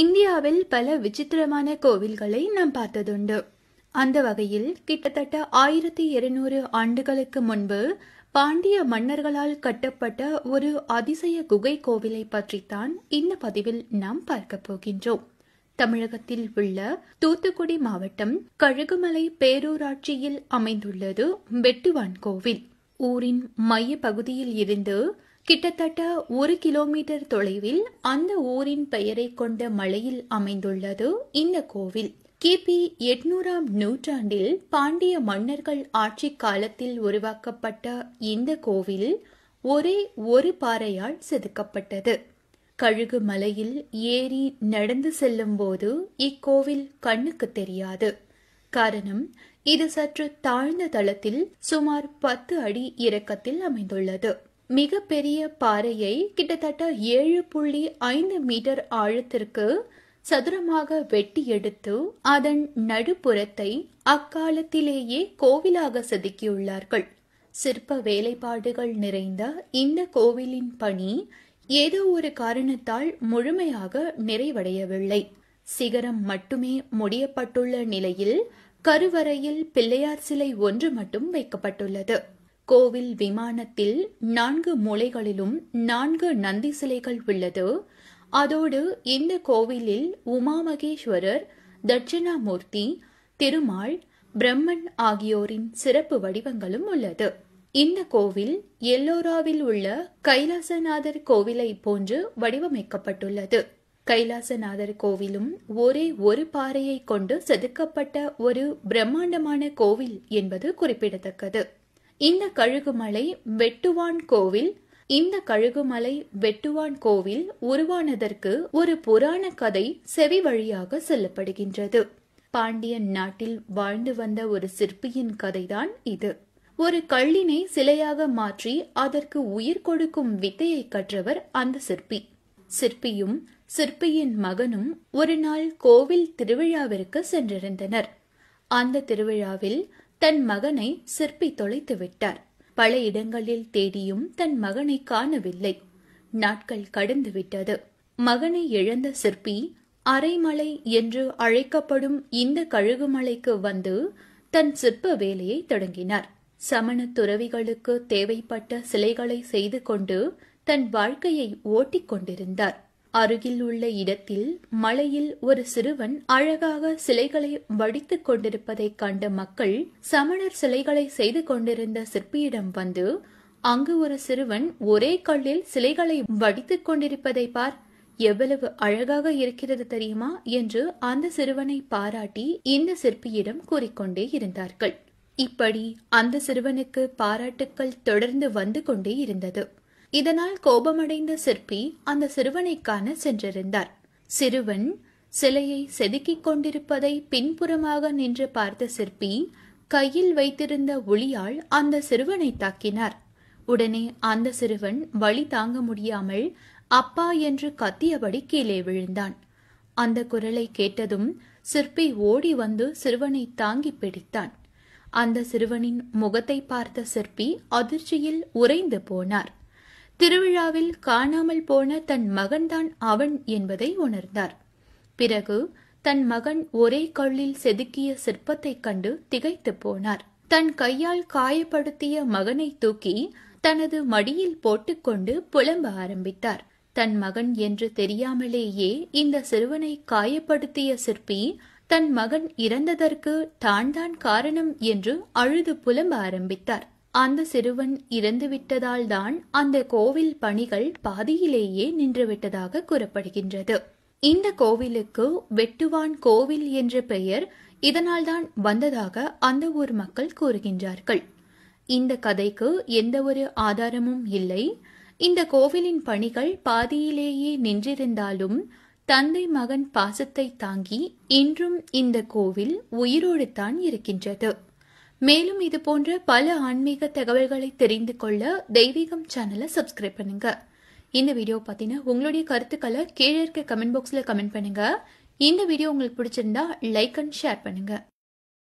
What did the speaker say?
இந்தியாவில் பல விசித்திரமான கோவில்களை நாம் பார்த்ததுண்டு அந்த வகையில் கிட்டத்தட்ட ஆயிரத்தி இருநூறு ஆண்டுகளுக்கு முன்பு பாண்டிய மன்னர்களால் கட்டப்பட்ட ஒரு அதிசய குகை கோவிலை பற்றித்தான் இந்த பதிவில் நாம் பார்க்கப் போகின்றோம் தமிழகத்தில் உள்ள தூத்துக்குடி மாவட்டம் கழுகுமலை பேரூராட்சியில் அமைந்துள்ளது வெட்டுவான் கோவில் ஊரின் மைய பகுதியில் இருந்து கிட்டத்தட்ட ஒரு கிலோமீட்டர் தொலைவில் அந்த ஊரின் பெயரை கொண்ட மலையில் அமைந்துள்ளது இந்த கோவில் கிபி எட்நூறாம் நூற்றாண்டில் பாண்டிய மன்னர்கள் ஆட்சி காலத்தில் உருவாக்கப்பட்ட இந்த கோவில் ஒரே ஒரு பாறையால் செதுக்கப்பட்டது கழுகு மலையில் ஏறி நடந்து செல்லும் போது இக்கோவில் கண்ணுக்கு தெரியாது காரணம் இது சற்று தாழ்ந்த தளத்தில் சுமார் பத்து அடி இறக்கத்தில் அமைந்துள்ளது மிக பெரிய பாறையை கிட்டத்தட்ட ஏழு புள்ளி ஐந்து மீட்டர் ஆழத்திற்கு சதுரமாக வெட்டி எடுத்து அதன் நடுப்புறத்தை அக்காலத்திலேயே கோவிலாக செதுக்கியுள்ளார்கள் சிற்ப வேலைப்பாடுகள் நிறைந்த இந்த கோவிலின் பணி ஏதோ ஒரு காரணத்தால் முழுமையாக நிறைவடையவில்லை சிகரம் மட்டுமே முடியப்பட்டுள்ள நிலையில் கருவறையில் பிள்ளையார் சிலை ஒன்று மட்டும் வைக்கப்பட்டுள்ளது கோவில் விமானத்தில் நான்கு மூலைகளிலும் நான்கு நந்தி சிலைகள் உள்ளது அதோடு இந்த கோவிலில் உமாமகேஸ்வரர் தட்சிணாமூர்த்தி திருமால் பிரம்மன் ஆகியோரின் சிறப்பு வடிவங்களும் உள்ளது இந்த கோவில் எல்லோராவில் உள்ள கைலாசநாதர் கோவிலை போன்று வடிவமைக்கப்பட்டுள்ளது கைலாசநாதர் கோவிலும் ஒரே ஒரு பாறையை கொண்டு செதுக்கப்பட்ட ஒரு பிரம்மாண்டமான கோவில் என்பது குறிப்பிடத்தக்கது இந்த கழுகுமலை வெட்டுவான் கோவில் இந்த கழுகுமலை வெட்டுவான் கோவில் உருவானதற்கு ஒரு புராண கதை செவி வழியாக சொல்லப்படுகின்றது பாண்டியன் நாட்டில் வாழ்ந்து வந்த ஒரு சிற்பியின் கதைதான் இது ஒரு கள்ளினை சிலையாக மாற்றி அதற்கு உயிர் கொடுக்கும் வித்தையை கற்றவர் அந்த சிற்பி சிற்பியும் சிற்பியின் மகனும் ஒரு நாள் கோவில் திருவிழாவிற்கு சென்றிருந்தனர் அந்த திருவிழாவில் தன் மகனை சிற்பி தொலைத்து விட்டார் பல இடங்களில் தேடியும் தன் மகனை காணவில்லை நாட்கள் கடந்து விட்டது மகனை இழந்த சிற்பி அரைமலை என்று அழைக்கப்படும் இந்த கழுகுமலைக்கு வந்து தன் சிற்ப வேலையை தொடங்கினார் சமண துறவிகளுக்கு தேவைப்பட்ட சிலைகளை செய்து கொண்டு தன் வாழ்க்கையை ஓட்டிக் கொண்டிருந்தார் அருகில் உள்ள இடத்தில் மலையில் ஒரு சிறுவன் அழகாக சிலைகளை வடித்துக் கொண்டிருப்பதைக் கண்ட மக்கள் சமணர் சிலைகளை செய்து கொண்டிருந்த சிற்பியிடம் வந்து அங்கு ஒரு சிறுவன் ஒரே கல்லில் சிலைகளை வடித்துக் கொண்டிருப்பதை பார் எவ்வளவு அழகாக இருக்கிறது தெரியுமா என்று அந்த சிறுவனை பாராட்டி இந்த சிற்பியிடம் கூறிக்கொண்டே இருந்தார்கள் இப்படி அந்த சிறுவனுக்கு பாராட்டுக்கள் தொடர்ந்து வந்து கொண்டே இருந்தது இதனால் கோபமடைந்த சிற்பி அந்த சிறுவனை காண சென்றிருந்தார் சிறுவன் சிலையை செதுக்கிக் கொண்டிருப்பதை பின்புறமாக நின்று பார்த்த சிற்பி கையில் வைத்திருந்த ஒளியால் அந்த சிறுவனை தாக்கினார் உடனே அந்த சிறுவன் வழி தாங்க முடியாமல் அப்பா என்று கத்தியபடி கீழே விழுந்தான் அந்த குரலை கேட்டதும் சிற்பி ஓடி வந்து சிறுவனை தாங்கி பிடித்தான் அந்த சிறுவனின் முகத்தை பார்த்த சிற்பி அதிர்ச்சியில் உறைந்து போனார் திருவிழாவில் காணாமல் போன தன் மகன்தான் அவன் என்பதை உணர்ந்தார் பிறகு தன் மகன் ஒரே கல்லில் செதுக்கிய சிற்பத்தைக் கண்டு திகைத்து போனார் தன் கையால் காயப்படுத்திய மகனை தூக்கி தனது மடியில் போட்டுக்கொண்டு புலம்ப ஆரம்பித்தார் தன் மகன் என்று தெரியாமலேயே இந்த சிறுவனை காயப்படுத்திய சிற்பி தன் மகன் இறந்ததற்கு தான் தான் காரணம் என்று அழுது புலம்ப ஆரம்பித்தார் அந்த சிறுவன் இறந்துவிட்டதால் தான் அந்த கோவில் பணிகள் பாதியிலேயே நின்றுவிட்டதாக கூறப்படுகின்றது இந்த கோவிலுக்கு வெட்டுவான் கோவில் என்ற பெயர் இதனால்தான் வந்ததாக அந்த ஊர் மக்கள் கூறுகின்றார்கள் இந்த கதைக்கு எந்த ஒரு ஆதாரமும் இல்லை இந்த கோவிலின் பணிகள் பாதியிலேயே நின்றிருந்தாலும் தந்தை மகன் பாசத்தை தாங்கி இன்றும் இந்த கோவில் உயிரோடு தான் இருக்கின்றது மேலும் இது போன்ற பல ஆன்மீக தகவல்களை தெரிந்து கொள்ள தெய்வீகம் சேனலை சப்ஸ்கிரைப் பண்ணுங்க இந்த வீடியோ பார்த்தீங்கன்னா உங்களுடைய கருத்துக்களை கீழே இருக்க கமெண்ட் பாக்ஸில் கமெண்ட் பண்ணுங்க இந்த வீடியோ உங்களுக்கு பிடிச்சிருந்தா லைக் அண்ட் ஷேர் பண்ணுங்க